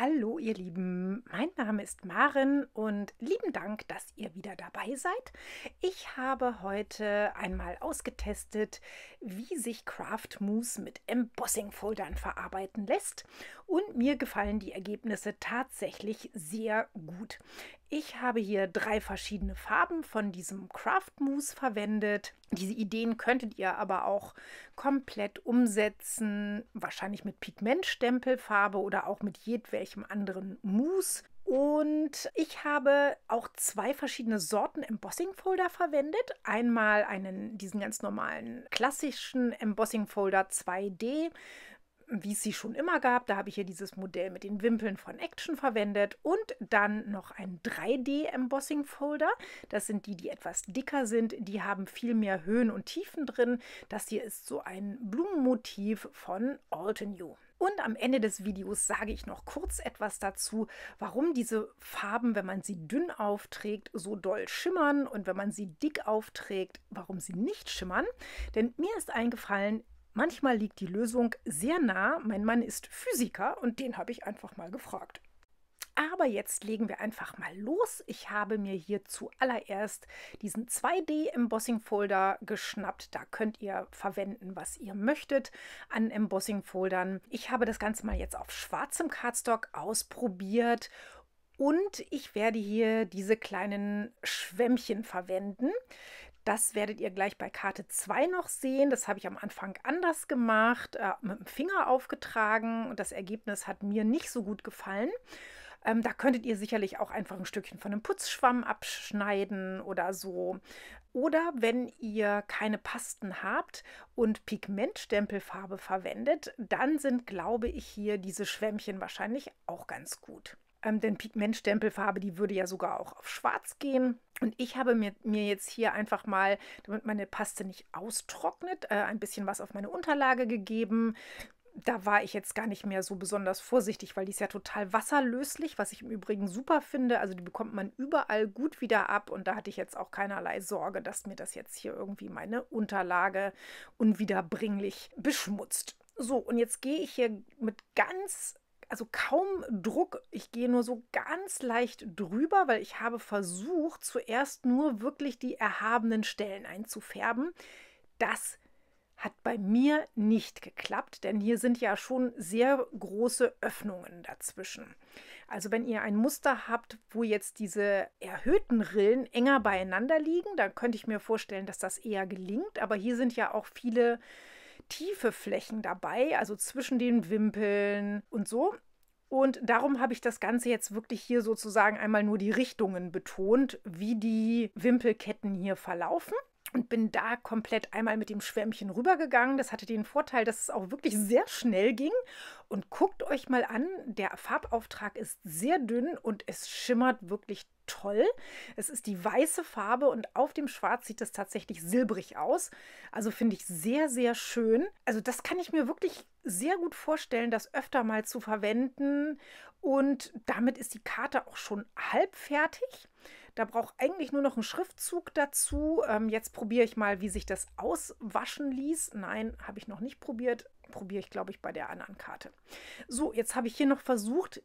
Hallo ihr Lieben, mein Name ist Maren und lieben Dank, dass ihr wieder dabei seid. Ich habe heute einmal ausgetestet, wie sich Craft Mousse mit Embossing-Foldern verarbeiten lässt und mir gefallen die Ergebnisse tatsächlich sehr gut. Ich habe hier drei verschiedene Farben von diesem Craft Mousse verwendet. Diese Ideen könntet ihr aber auch komplett umsetzen, wahrscheinlich mit Pigmentstempelfarbe oder auch mit jedwelchem anderen Mousse. Und ich habe auch zwei verschiedene Sorten Embossing-Folder verwendet. Einmal einen, diesen ganz normalen klassischen Embossing-Folder 2D wie es sie schon immer gab. Da habe ich hier dieses Modell mit den Wimpeln von Action verwendet und dann noch ein 3D-Embossing-Folder. Das sind die, die etwas dicker sind. Die haben viel mehr Höhen und Tiefen drin. Das hier ist so ein Blumenmotiv von Alton You. Und am Ende des Videos sage ich noch kurz etwas dazu, warum diese Farben, wenn man sie dünn aufträgt, so doll schimmern und wenn man sie dick aufträgt, warum sie nicht schimmern. Denn mir ist eingefallen, Manchmal liegt die Lösung sehr nah. Mein Mann ist Physiker und den habe ich einfach mal gefragt. Aber jetzt legen wir einfach mal los. Ich habe mir hier zuallererst diesen 2D-Embossing-Folder geschnappt. Da könnt ihr verwenden, was ihr möchtet an Embossing-Foldern. Ich habe das Ganze mal jetzt auf schwarzem Cardstock ausprobiert und ich werde hier diese kleinen Schwämmchen verwenden. Das werdet ihr gleich bei Karte 2 noch sehen. Das habe ich am Anfang anders gemacht, äh, mit dem Finger aufgetragen und das Ergebnis hat mir nicht so gut gefallen. Ähm, da könntet ihr sicherlich auch einfach ein Stückchen von einem Putzschwamm abschneiden oder so. Oder wenn ihr keine Pasten habt und Pigmentstempelfarbe verwendet, dann sind, glaube ich, hier diese Schwämmchen wahrscheinlich auch ganz gut. Ähm, denn Pigmentstempelfarbe, die würde ja sogar auch auf schwarz gehen. Und ich habe mir, mir jetzt hier einfach mal, damit meine Paste nicht austrocknet, äh, ein bisschen was auf meine Unterlage gegeben. Da war ich jetzt gar nicht mehr so besonders vorsichtig, weil die ist ja total wasserlöslich, was ich im Übrigen super finde. Also die bekommt man überall gut wieder ab und da hatte ich jetzt auch keinerlei Sorge, dass mir das jetzt hier irgendwie meine Unterlage unwiederbringlich beschmutzt. So, und jetzt gehe ich hier mit ganz also kaum Druck. Ich gehe nur so ganz leicht drüber, weil ich habe versucht, zuerst nur wirklich die erhabenen Stellen einzufärben. Das hat bei mir nicht geklappt, denn hier sind ja schon sehr große Öffnungen dazwischen. Also wenn ihr ein Muster habt, wo jetzt diese erhöhten Rillen enger beieinander liegen, dann könnte ich mir vorstellen, dass das eher gelingt. Aber hier sind ja auch viele äh, tiefe Flächen dabei, also zwischen den Wimpeln und so. Und darum habe ich das Ganze jetzt wirklich hier sozusagen einmal nur die Richtungen betont, wie die Wimpelketten hier verlaufen. Und bin da komplett einmal mit dem Schwämmchen rübergegangen. Das hatte den Vorteil, dass es auch wirklich sehr schnell ging. Und guckt euch mal an, der Farbauftrag ist sehr dünn und es schimmert wirklich toll. Es ist die weiße Farbe und auf dem Schwarz sieht es tatsächlich silbrig aus. Also finde ich sehr, sehr schön. Also das kann ich mir wirklich sehr gut vorstellen, das öfter mal zu verwenden. Und damit ist die Karte auch schon halb fertig. Da braucht eigentlich nur noch ein Schriftzug dazu. Ähm, jetzt probiere ich mal, wie sich das auswaschen ließ. Nein, habe ich noch nicht probiert. Probiere ich, glaube ich, bei der anderen Karte. So, jetzt habe ich hier noch versucht,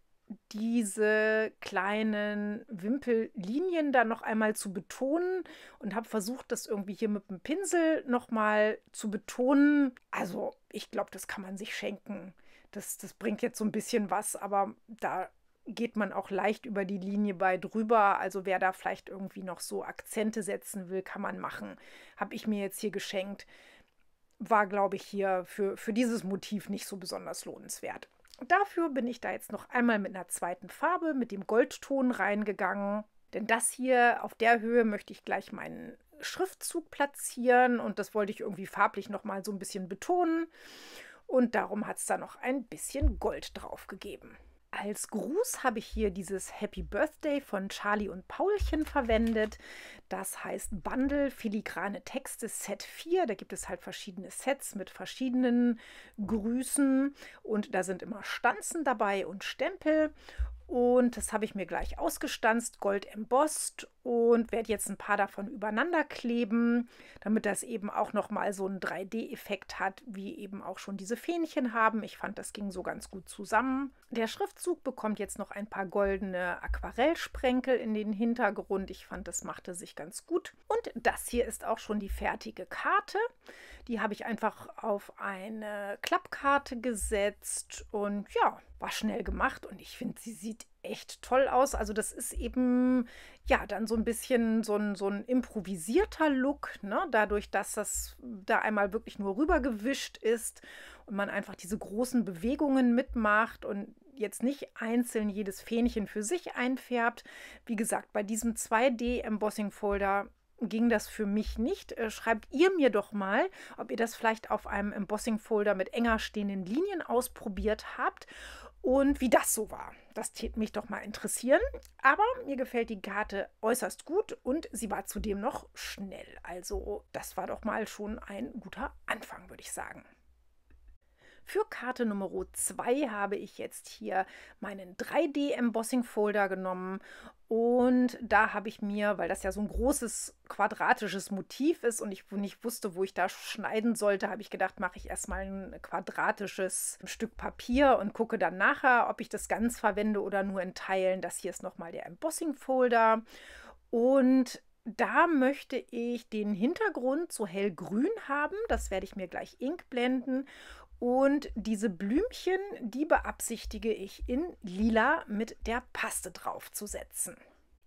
diese kleinen Wimpellinien dann noch einmal zu betonen und habe versucht, das irgendwie hier mit dem Pinsel noch mal zu betonen. Also ich glaube, das kann man sich schenken. Das, das bringt jetzt so ein bisschen was, aber da geht man auch leicht über die Linie bei drüber. Also wer da vielleicht irgendwie noch so Akzente setzen will, kann man machen. Habe ich mir jetzt hier geschenkt. War, glaube ich, hier für, für dieses Motiv nicht so besonders lohnenswert. Dafür bin ich da jetzt noch einmal mit einer zweiten Farbe, mit dem Goldton reingegangen. Denn das hier auf der Höhe möchte ich gleich meinen Schriftzug platzieren und das wollte ich irgendwie farblich nochmal so ein bisschen betonen. Und darum hat es da noch ein bisschen Gold drauf gegeben. Als Gruß habe ich hier dieses Happy Birthday von Charlie und Paulchen verwendet. Das heißt Bundle filigrane Texte Set 4. Da gibt es halt verschiedene Sets mit verschiedenen Grüßen und da sind immer Stanzen dabei und Stempel. Und das habe ich mir gleich ausgestanzt, gold embossed und werde jetzt ein paar davon übereinander kleben, damit das eben auch nochmal so einen 3D-Effekt hat, wie eben auch schon diese Fähnchen haben. Ich fand, das ging so ganz gut zusammen. Der Schriftzug bekommt jetzt noch ein paar goldene Aquarellsprenkel in den Hintergrund. Ich fand, das machte sich ganz gut. Und das hier ist auch schon die fertige Karte. Die habe ich einfach auf eine Klappkarte gesetzt und ja, war schnell gemacht und ich finde, sie sieht echt toll aus. Also das ist eben ja dann so ein bisschen so ein, so ein improvisierter Look, ne? dadurch, dass das da einmal wirklich nur rübergewischt ist und man einfach diese großen Bewegungen mitmacht und jetzt nicht einzeln jedes Fähnchen für sich einfärbt. Wie gesagt, bei diesem 2D-Embossing-Folder ging das für mich nicht. Äh, schreibt ihr mir doch mal, ob ihr das vielleicht auf einem Embossing-Folder mit enger stehenden Linien ausprobiert habt und wie das so war. Das tät mich doch mal interessieren. Aber mir gefällt die Karte äußerst gut und sie war zudem noch schnell. Also das war doch mal schon ein guter Anfang, würde ich sagen. Für Karte Nummer 2 habe ich jetzt hier meinen 3D-Embossing-Folder genommen und da habe ich mir, weil das ja so ein großes quadratisches Motiv ist und ich nicht wusste, wo ich da schneiden sollte, habe ich gedacht, mache ich erstmal ein quadratisches Stück Papier und gucke dann nachher, ob ich das ganz verwende oder nur in Teilen. Das hier ist nochmal der Embossing-Folder. Und da möchte ich den Hintergrund so hellgrün haben. Das werde ich mir gleich inkblenden. blenden. Und diese Blümchen, die beabsichtige ich in lila mit der Paste draufzusetzen.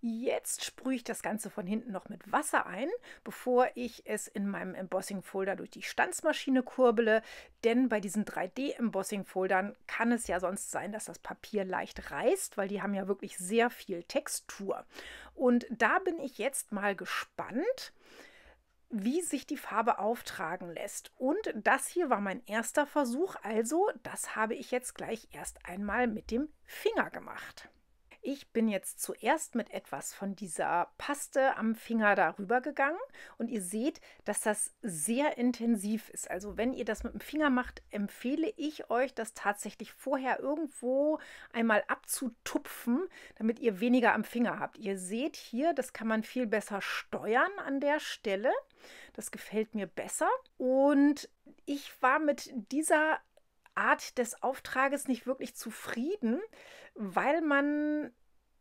Jetzt sprühe ich das Ganze von hinten noch mit Wasser ein, bevor ich es in meinem Embossing-Folder durch die Stanzmaschine kurbele. Denn bei diesen 3D-Embossing-Foldern kann es ja sonst sein, dass das Papier leicht reißt, weil die haben ja wirklich sehr viel Textur. Und da bin ich jetzt mal gespannt, wie sich die Farbe auftragen lässt. Und das hier war mein erster Versuch, also das habe ich jetzt gleich erst einmal mit dem Finger gemacht. Ich bin jetzt zuerst mit etwas von dieser Paste am Finger darüber gegangen und ihr seht, dass das sehr intensiv ist. Also wenn ihr das mit dem Finger macht, empfehle ich euch, das tatsächlich vorher irgendwo einmal abzutupfen, damit ihr weniger am Finger habt. Ihr seht hier, das kann man viel besser steuern an der Stelle. Das gefällt mir besser. Und ich war mit dieser Art des Auftrages nicht wirklich zufrieden, weil man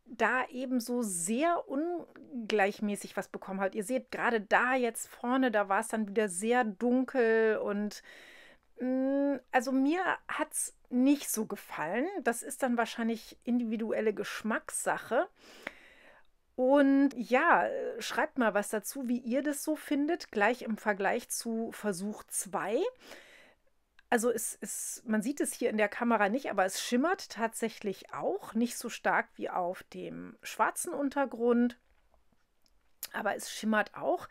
da eben so sehr ungleichmäßig was bekommen hat. Ihr seht gerade da jetzt vorne, da war es dann wieder sehr dunkel und mm, also mir hat es nicht so gefallen. Das ist dann wahrscheinlich individuelle Geschmackssache. Und ja, äh, schreibt mal was dazu, wie ihr das so findet, gleich im Vergleich zu Versuch 2. Also es, es, man sieht es hier in der Kamera nicht, aber es schimmert tatsächlich auch, nicht so stark wie auf dem schwarzen Untergrund, aber es schimmert auch.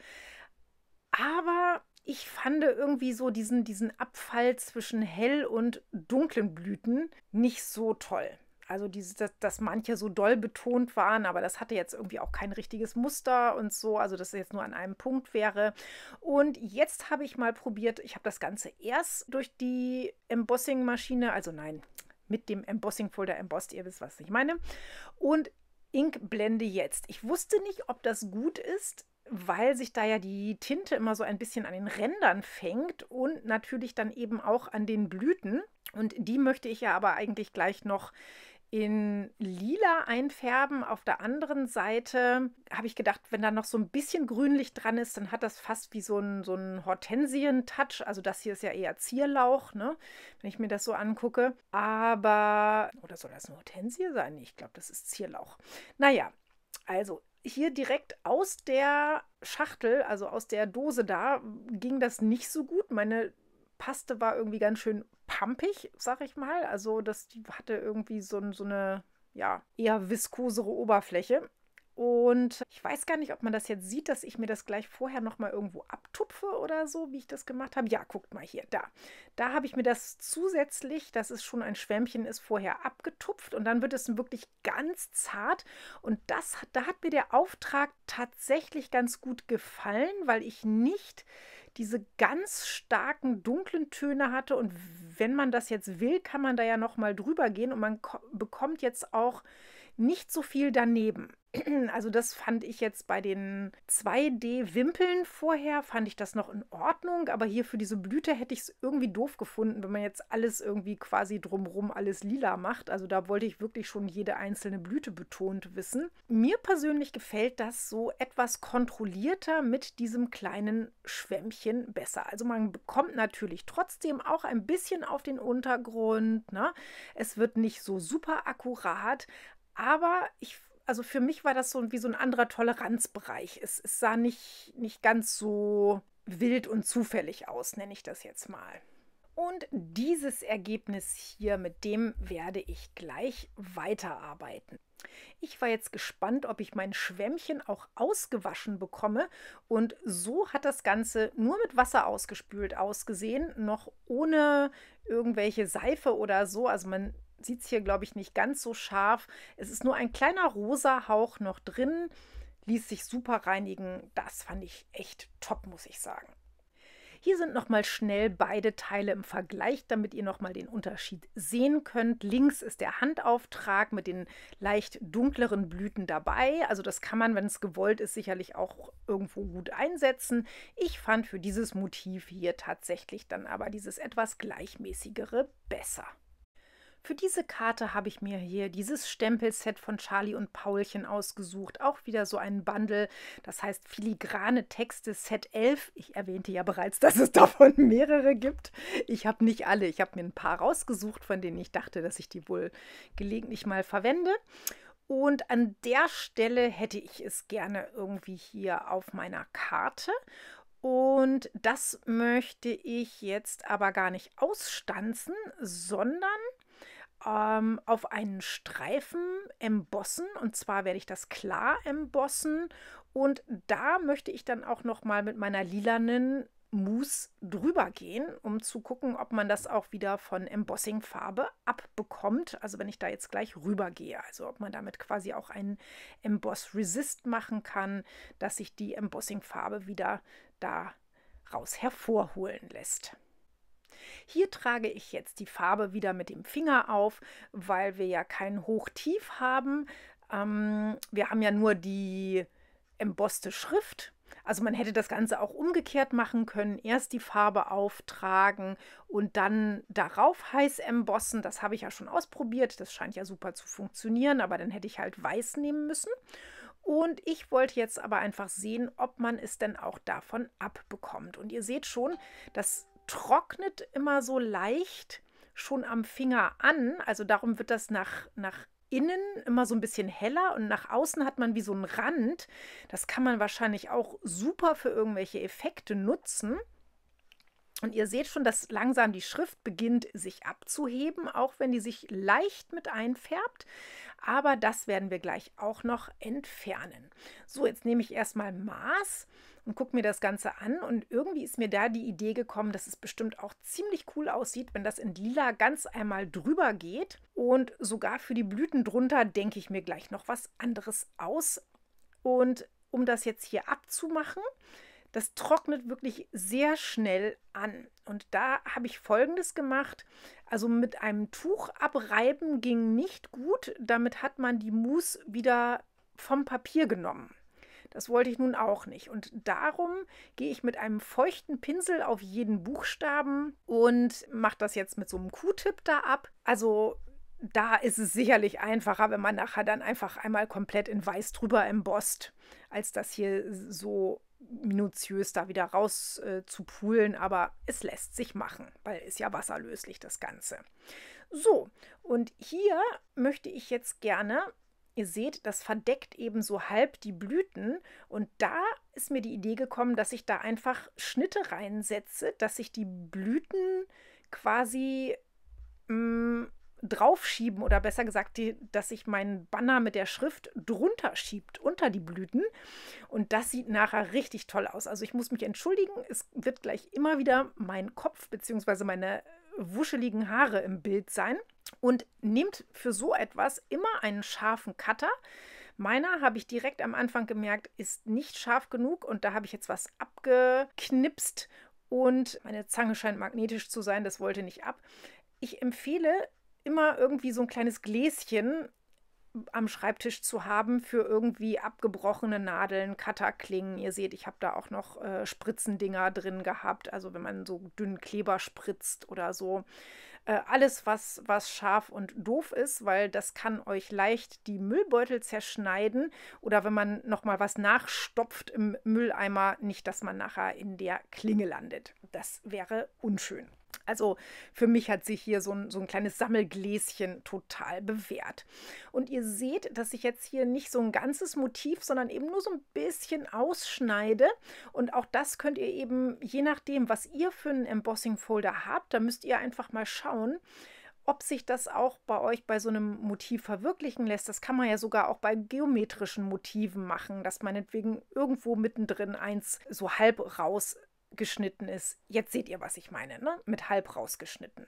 Aber ich fand irgendwie so diesen, diesen Abfall zwischen hell und dunklen Blüten nicht so toll. Also dieses, dass, dass, manche so doll betont waren, aber das hatte jetzt irgendwie auch kein richtiges Muster und so, also dass es jetzt nur an einem Punkt wäre. Und jetzt habe ich mal probiert, ich habe das Ganze erst durch die Embossing-Maschine, also nein, mit dem Embossing-Folder embossed, ihr wisst, was ich meine. Und Inkblende jetzt. Ich wusste nicht, ob das gut ist weil sich da ja die Tinte immer so ein bisschen an den Rändern fängt und natürlich dann eben auch an den Blüten. Und die möchte ich ja aber eigentlich gleich noch in lila einfärben. Auf der anderen Seite habe ich gedacht, wenn da noch so ein bisschen grünlich dran ist, dann hat das fast wie so ein, so ein Hortensien-Touch. Also das hier ist ja eher Zierlauch, ne? wenn ich mir das so angucke. Aber, oder soll das eine Hortensie sein? Ich glaube, das ist Zierlauch. Naja, also hier direkt aus der Schachtel, also aus der Dose da, ging das nicht so gut. Meine Paste war irgendwie ganz schön pumpig, sag ich mal. Also das die hatte irgendwie so, so eine ja, eher viskosere Oberfläche. Und ich weiß gar nicht, ob man das jetzt sieht, dass ich mir das gleich vorher nochmal irgendwo abtupfe oder so, wie ich das gemacht habe. Ja, guckt mal hier, da. Da habe ich mir das zusätzlich, dass es schon ein Schwämmchen ist, vorher abgetupft und dann wird es wirklich ganz zart. Und das, da hat mir der Auftrag tatsächlich ganz gut gefallen, weil ich nicht diese ganz starken dunklen Töne hatte. Und wenn man das jetzt will, kann man da ja nochmal drüber gehen und man bekommt jetzt auch nicht so viel daneben. Also das fand ich jetzt bei den 2D-Wimpeln vorher, fand ich das noch in Ordnung, aber hier für diese Blüte hätte ich es irgendwie doof gefunden, wenn man jetzt alles irgendwie quasi drumrum alles lila macht. Also da wollte ich wirklich schon jede einzelne Blüte betont wissen. Mir persönlich gefällt das so etwas kontrollierter mit diesem kleinen Schwämmchen besser. Also man bekommt natürlich trotzdem auch ein bisschen auf den Untergrund. Ne? Es wird nicht so super akkurat, aber ich, also für mich war das so wie so ein anderer Toleranzbereich. Es, es sah nicht, nicht ganz so wild und zufällig aus, nenne ich das jetzt mal. Und dieses Ergebnis hier, mit dem werde ich gleich weiterarbeiten. Ich war jetzt gespannt, ob ich mein Schwämmchen auch ausgewaschen bekomme. Und so hat das Ganze nur mit Wasser ausgespült ausgesehen, noch ohne irgendwelche Seife oder so. Also man sieht es hier, glaube ich, nicht ganz so scharf. Es ist nur ein kleiner rosa Hauch noch drin. Ließ sich super reinigen. Das fand ich echt top, muss ich sagen. Hier sind nochmal schnell beide Teile im Vergleich, damit ihr nochmal den Unterschied sehen könnt. Links ist der Handauftrag mit den leicht dunkleren Blüten dabei. Also das kann man, wenn es gewollt ist, sicherlich auch irgendwo gut einsetzen. Ich fand für dieses Motiv hier tatsächlich dann aber dieses etwas gleichmäßigere besser. Für diese Karte habe ich mir hier dieses Stempelset von Charlie und Paulchen ausgesucht. Auch wieder so ein Bundle, das heißt filigrane Texte Set 11. Ich erwähnte ja bereits, dass es davon mehrere gibt. Ich habe nicht alle, ich habe mir ein paar rausgesucht, von denen ich dachte, dass ich die wohl gelegentlich mal verwende. Und an der Stelle hätte ich es gerne irgendwie hier auf meiner Karte. Und das möchte ich jetzt aber gar nicht ausstanzen, sondern ähm, auf einen Streifen embossen. Und zwar werde ich das klar embossen. Und da möchte ich dann auch noch mal mit meiner lilanen Mousse drüber gehen, um zu gucken, ob man das auch wieder von Embossing-Farbe abbekommt. Also wenn ich da jetzt gleich rüber gehe, also ob man damit quasi auch einen Emboss-Resist machen kann, dass sich die Embossing-Farbe wieder da raus hervorholen lässt. Hier trage ich jetzt die Farbe wieder mit dem Finger auf, weil wir ja kein Hochtief haben. Ähm, wir haben ja nur die embosste Schrift. Also man hätte das Ganze auch umgekehrt machen können. Erst die Farbe auftragen und dann darauf heiß embossen. Das habe ich ja schon ausprobiert. Das scheint ja super zu funktionieren, aber dann hätte ich halt weiß nehmen müssen. Und ich wollte jetzt aber einfach sehen, ob man es denn auch davon abbekommt. Und ihr seht schon, das trocknet immer so leicht schon am Finger an. Also darum wird das nach, nach innen immer so ein bisschen heller und nach außen hat man wie so einen Rand. Das kann man wahrscheinlich auch super für irgendwelche Effekte nutzen. Und ihr seht schon, dass langsam die Schrift beginnt sich abzuheben, auch wenn die sich leicht mit einfärbt. Aber das werden wir gleich auch noch entfernen. So, jetzt nehme ich erstmal Maß und gucke mir das Ganze an. Und irgendwie ist mir da die Idee gekommen, dass es bestimmt auch ziemlich cool aussieht, wenn das in lila ganz einmal drüber geht. Und sogar für die Blüten drunter denke ich mir gleich noch was anderes aus. Und um das jetzt hier abzumachen, das trocknet wirklich sehr schnell an. Und da habe ich folgendes gemacht. Also mit einem Tuch abreiben ging nicht gut. Damit hat man die Mousse wieder vom Papier genommen. Das wollte ich nun auch nicht. Und darum gehe ich mit einem feuchten Pinsel auf jeden Buchstaben und mache das jetzt mit so einem Q-Tip da ab. Also da ist es sicherlich einfacher, wenn man nachher dann einfach einmal komplett in weiß drüber embossed, als das hier so minutiös da wieder raus äh, zu poolen, aber es lässt sich machen, weil ist ja wasserlöslich das Ganze. So, und hier möchte ich jetzt gerne, ihr seht, das verdeckt eben so halb die Blüten und da ist mir die Idee gekommen, dass ich da einfach Schnitte reinsetze, dass ich die Blüten quasi mh, mm, draufschieben oder besser gesagt, die, dass sich mein Banner mit der Schrift drunter schiebt, unter die Blüten. Und das sieht nachher richtig toll aus. Also ich muss mich entschuldigen, es wird gleich immer wieder mein Kopf bzw. meine wuscheligen Haare im Bild sein. Und nehmt für so etwas immer einen scharfen Cutter. Meiner habe ich direkt am Anfang gemerkt, ist nicht scharf genug und da habe ich jetzt was abgeknipst und meine Zange scheint magnetisch zu sein, das wollte nicht ab. Ich empfehle immer irgendwie so ein kleines Gläschen am Schreibtisch zu haben für irgendwie abgebrochene Nadeln, Cutterklingen. Ihr seht, ich habe da auch noch äh, Spritzendinger drin gehabt. Also wenn man so dünnen Kleber spritzt oder so. Äh, alles, was, was scharf und doof ist, weil das kann euch leicht die Müllbeutel zerschneiden. Oder wenn man nochmal was nachstopft im Mülleimer, nicht, dass man nachher in der Klinge landet. Das wäre unschön. Also für mich hat sich hier so ein, so ein kleines Sammelgläschen total bewährt. Und ihr seht, dass ich jetzt hier nicht so ein ganzes Motiv, sondern eben nur so ein bisschen ausschneide. Und auch das könnt ihr eben, je nachdem, was ihr für einen Embossing-Folder habt, da müsst ihr einfach mal schauen, ob sich das auch bei euch bei so einem Motiv verwirklichen lässt, das kann man ja sogar auch bei geometrischen Motiven machen, dass meinetwegen irgendwo mittendrin eins so halb raus geschnitten ist. Jetzt seht ihr, was ich meine, ne? mit halb rausgeschnitten.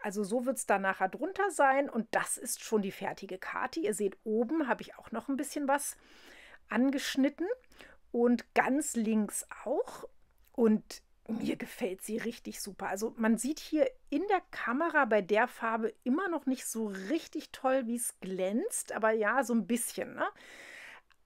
Also so wird es dann nachher drunter sein und das ist schon die fertige Karte. Ihr seht, oben habe ich auch noch ein bisschen was angeschnitten und ganz links auch. Und mir gefällt sie richtig super. Also man sieht hier in der Kamera bei der Farbe immer noch nicht so richtig toll, wie es glänzt, aber ja, so ein bisschen. Ne?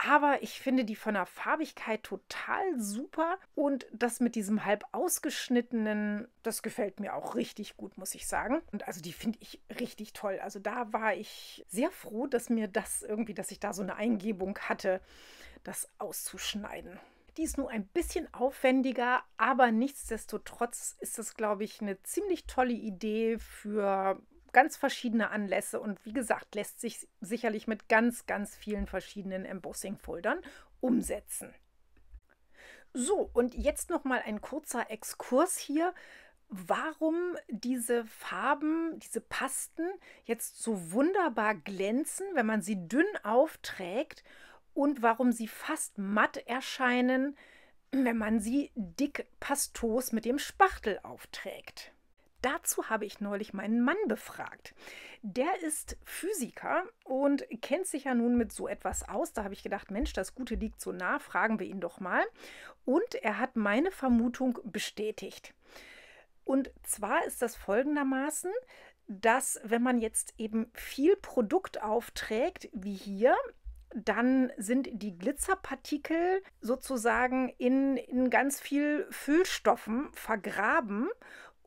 Aber ich finde die von der Farbigkeit total super und das mit diesem halb ausgeschnittenen, das gefällt mir auch richtig gut, muss ich sagen. Und also die finde ich richtig toll. Also da war ich sehr froh, dass mir das irgendwie, dass ich da so eine Eingebung hatte, das auszuschneiden. Die ist nur ein bisschen aufwendiger, aber nichtsdestotrotz ist das, glaube ich, eine ziemlich tolle Idee für ganz verschiedene Anlässe und wie gesagt, lässt sich sicherlich mit ganz, ganz vielen verschiedenen Embossing-Foldern umsetzen. So, und jetzt nochmal ein kurzer Exkurs hier, warum diese Farben, diese Pasten jetzt so wunderbar glänzen, wenn man sie dünn aufträgt und warum sie fast matt erscheinen, wenn man sie dick pastos mit dem Spachtel aufträgt. Dazu habe ich neulich meinen Mann befragt. Der ist Physiker und kennt sich ja nun mit so etwas aus. Da habe ich gedacht, Mensch, das Gute liegt so nah, fragen wir ihn doch mal. Und er hat meine Vermutung bestätigt. Und zwar ist das folgendermaßen, dass wenn man jetzt eben viel Produkt aufträgt, wie hier, dann sind die Glitzerpartikel sozusagen in, in ganz viel Füllstoffen vergraben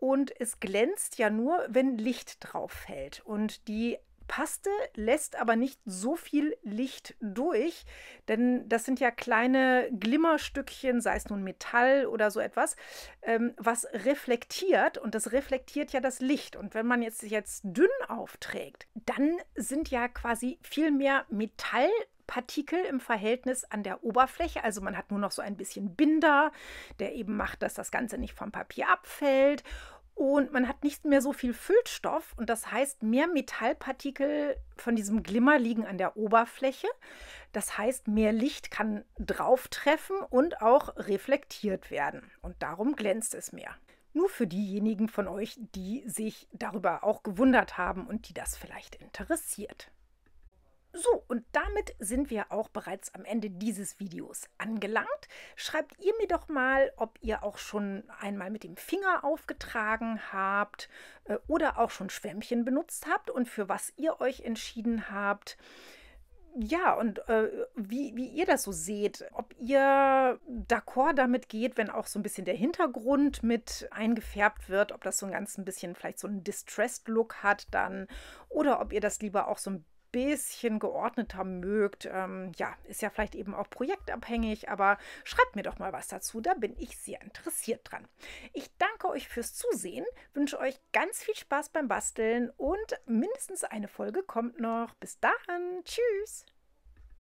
und es glänzt ja nur, wenn Licht drauf fällt. Und die Paste lässt aber nicht so viel Licht durch, denn das sind ja kleine Glimmerstückchen, sei es nun Metall oder so etwas, ähm, was reflektiert und das reflektiert ja das Licht. Und wenn man jetzt jetzt dünn aufträgt, dann sind ja quasi viel mehr Metall Partikel im Verhältnis an der Oberfläche. Also man hat nur noch so ein bisschen Binder, der eben macht, dass das Ganze nicht vom Papier abfällt. Und man hat nicht mehr so viel Füllstoff und das heißt, mehr Metallpartikel von diesem Glimmer liegen an der Oberfläche. Das heißt, mehr Licht kann drauf treffen und auch reflektiert werden. Und darum glänzt es mehr. Nur für diejenigen von euch, die sich darüber auch gewundert haben und die das vielleicht interessiert. So, und damit sind wir auch bereits am Ende dieses Videos angelangt. Schreibt ihr mir doch mal, ob ihr auch schon einmal mit dem Finger aufgetragen habt äh, oder auch schon Schwämmchen benutzt habt und für was ihr euch entschieden habt ja, und äh, wie, wie ihr das so seht, ob ihr d'accord damit geht, wenn auch so ein bisschen der Hintergrund mit eingefärbt wird, ob das so ein ganz ein bisschen vielleicht so einen Distressed-Look hat dann, oder ob ihr das lieber auch so ein bisschen geordneter mögt. Ähm, ja, ist ja vielleicht eben auch projektabhängig, aber schreibt mir doch mal was dazu, da bin ich sehr interessiert dran. Ich danke euch fürs Zusehen, wünsche euch ganz viel Spaß beim Basteln und mindestens eine Folge kommt noch. Bis dahin, tschüss!